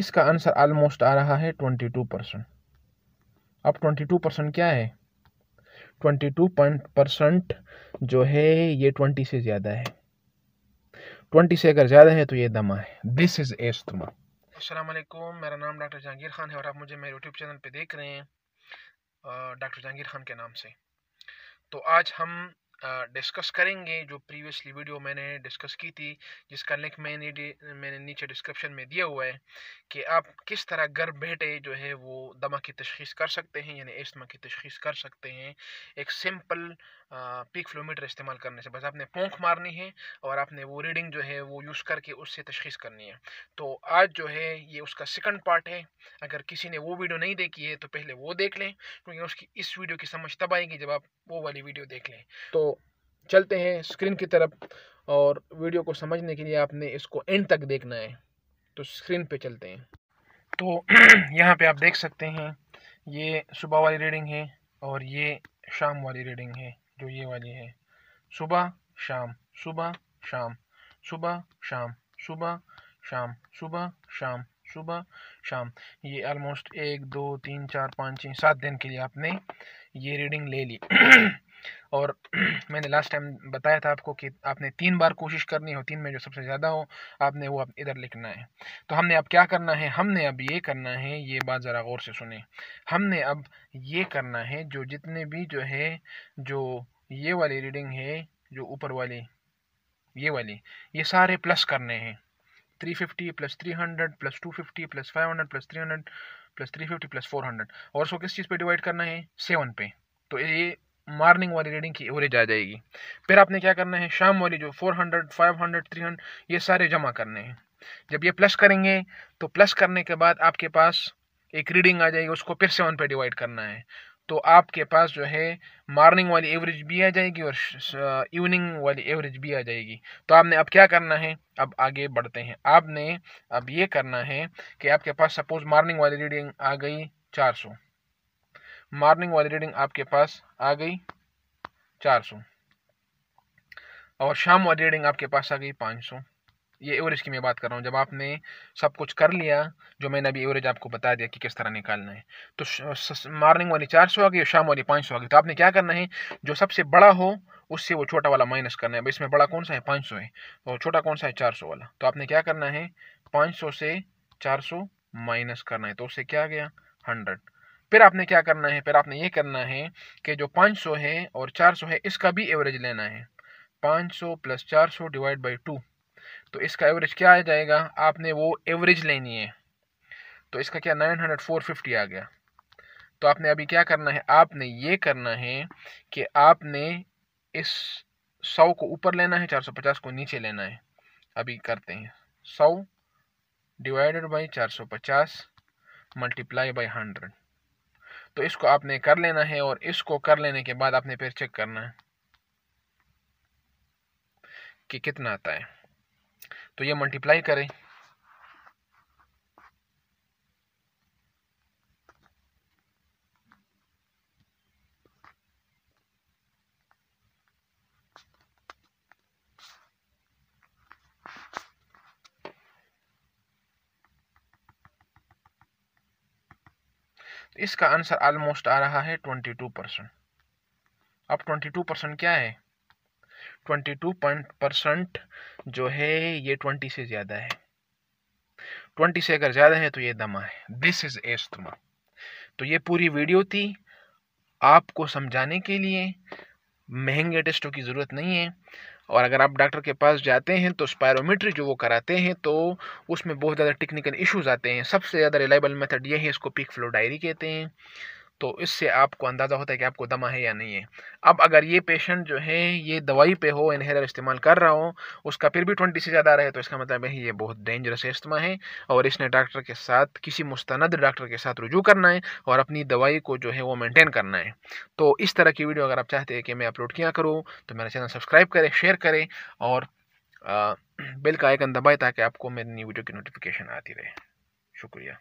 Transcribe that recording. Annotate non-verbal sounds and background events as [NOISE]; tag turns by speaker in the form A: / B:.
A: इसका answer almost आ रहा है ट्वेंटी टू परसेंट अब ट्वेंटी टू परसेंट क्या है ट्वेंटी टू परसेंट जो है ये ट्वेंटी से ज़्यादा है ट्वेंटी से अगर ज़्यादा है तो ये दमा है दिस इज़ एस्तमा असलकुम मेरा नाम डॉक्टर जहांगीर खान है और आप मुझे मेरे यूट्यूब चैनल पे देख रहे हैं डॉक्टर जहांगीर खान के नाम से तो आज हम डिस्कस करेंगे जो प्रीवियसली वीडियो मैंने डिस्कस की थी जिसका लिंक मैंने मैंने नीचे डिस्क्रिप्शन में दिया हुआ है कि आप किस तरह घर बैठे जो है वो दमा की तशखीस कर सकते हैं यानी एस्मा की तशखीस कर सकते हैं एक सिंपल पीक फ्लोमीटर इस्तेमाल करने से बस आपने पोंख मारनी है और आपने वो रीडिंग जो है वो यूज़ करके उससे तशखीस करनी है तो आज जो है ये उसका सेकंड पार्ट है अगर किसी ने वो वीडियो नहीं देखी है तो पहले वो देख लें क्योंकि उसकी इस वीडियो की समझ तब आएगी जब आप वो वाली वीडियो देख लें तो चलते हैं स्क्रीन की तरफ और वीडियो को समझने के लिए आपने इसको एंड तक देखना है तो स्क्रीन पे चलते हैं तो [CLEARS THROAT] यहाँ पे आप देख सकते हैं ये सुबह वाली रीडिंग है और ये शाम वाली रीडिंग है जो ये वाली है सुबह शाम सुबह शाम सुबह शाम सुबह शाम सुबह शाम सुबह शाम ये ऑलमोस्ट एक दो तीन चार पाँच छः सात दिन के लिए आपने ये रीडिंग ले ली [CLEARS THROAT] और [CLEARS THROAT] मैंने लास्ट टाइम बताया था आपको कि आपने तीन बार कोशिश करनी हो तीन में जो सबसे ज़्यादा हो आपने वो अब इधर लिखना है तो हमने अब क्या करना है हमने अब ये करना है ये बात ज़रा गौर से सुने हमने अब ये करना है जो जितने भी जो है जो ये वाली रीडिंग है जो ऊपर वाली ये वाली ये सारे प्लस करने हैं three fifty plus three hundred plus two fifty plus five hundred plus three hundred plus three fifty plus four hundred और सो किस चीज़ पे डिवाइड करना है सेवन पे तो ये मॉर्निंग वाली रीडिंग की एवरेज आ जाएगी फिर आपने क्या करना है शाम वाली जो 400, 500, 300 ये सारे जमा करने हैं जब ये प्लस करेंगे तो प्लस करने के बाद आपके पास एक रीडिंग आ जाएगी उसको फिर सेवन पे डिवाइड करना है तो आपके पास जो है मॉर्निंग वाली एवरेज भी आ जाएगी और इवनिंग वाली एवरेज भी आ जाएगी तो आपने अब क्या करना है अब आगे बढ़ते हैं आपने अब ये करना है कि आपके पास सपोज मॉर्निंग वाली रीडिंग आ गई 400 मॉर्निंग वाली रीडिंग आपके पास आ गई 400 और शाम वाली रीडिंग आपके पास आ गई 500 ये एवरेज की मैं बात कर रहा हूँ जब आपने सब कुछ कर लिया जो मैंने अभी एवरेज आपको बता दिया कि किस तरह निकालना है तो मॉर्निंग वाली 400 आ गई और शाम वाली 500 आ गई तो आपने क्या करना है जो सबसे बड़ा हो उससे वो छोटा वाला माइनस करना है अब इसमें बड़ा कौन सा है पाँच है और छोटा कौन सा है चार वाला तो आपने क्या करना है पाँच से चार माइनस करना है तो उससे क्या गया हंड्रेड फिर आपने क्या करना है फिर आपने ये करना है कि जो 500 है और 400 है इसका भी एवरेज लेना है 500 सौ प्लस चार सौ डिवाइड बाई टू तो इसका एवरेज क्या आ जाएगा आपने वो एवरेज लेनी है तो इसका क्या नाइन हंड्रेड फोर फिफ्टी आ गया तो आपने अभी क्या करना है आपने ये करना है कि आपने इस सौ को ऊपर लेना है चार सौ पचास को नीचे लेना है अभी करते हैं सौ डिवाइडेड बाई चार सौ पचास मल्टीप्लाई बाई हंड्रेड तो इसको आपने कर लेना है और इसको कर लेने के बाद आपने फिर चेक करना है कि कितना आता है तो ये मल्टीप्लाई करें तो इसका आंसर ऑलमोस्ट आ रहा है ट्वेंटी टू परसेंट अब ट्वेंटी टू परसेंट क्या है ट्वेंटी टू परसेंट जो है ये ट्वेंटी से ज़्यादा है ट्वेंटी से अगर ज़्यादा है तो ये दमा है दिस इज़ एस्थमा तो ये पूरी वीडियो थी आपको समझाने के लिए महंगे टेस्टों की ज़रूरत नहीं है और अगर आप डॉक्टर के पास जाते हैं तो स्पायरोमीट्री जो वो कराते हैं तो उसमें बहुत ज़्यादा टेक्निकल इशूज़ आते हैं सबसे ज़्यादा रिलायबल मेथड ये है इसको पिक फ्लो डायरी कहते हैं तो इससे आपको अंदाज़ा होता है कि आपको दमा है या नहीं है अब अगर ये पेशेंट जो है ये दवाई पे हो इन्हेलर इस्तेमाल कर रहा हो उसका फिर भी ट्वेंटी से ज़्यादा रहे तो इसका मतलब है ये बहुत डेंजरस इस्तेमाल है और इसने डॉक्टर के साथ किसी मुस्ंद डॉक्टर के साथ रुजू करना है और अपनी दवाई को जो है वो मेनटेन करना है तो इस तरह की वीडियो अगर आप चाहते हैं कि मैं अपलोड किया करूँ तो मेरा चैनल सब्सक्राइब करें शेयर करें और बिल [CLEARS THROAT] का आइकन दबाए ताकि आपको मेरी नई वीडियो की नोटिफिकेशन आती रहे शुक्रिया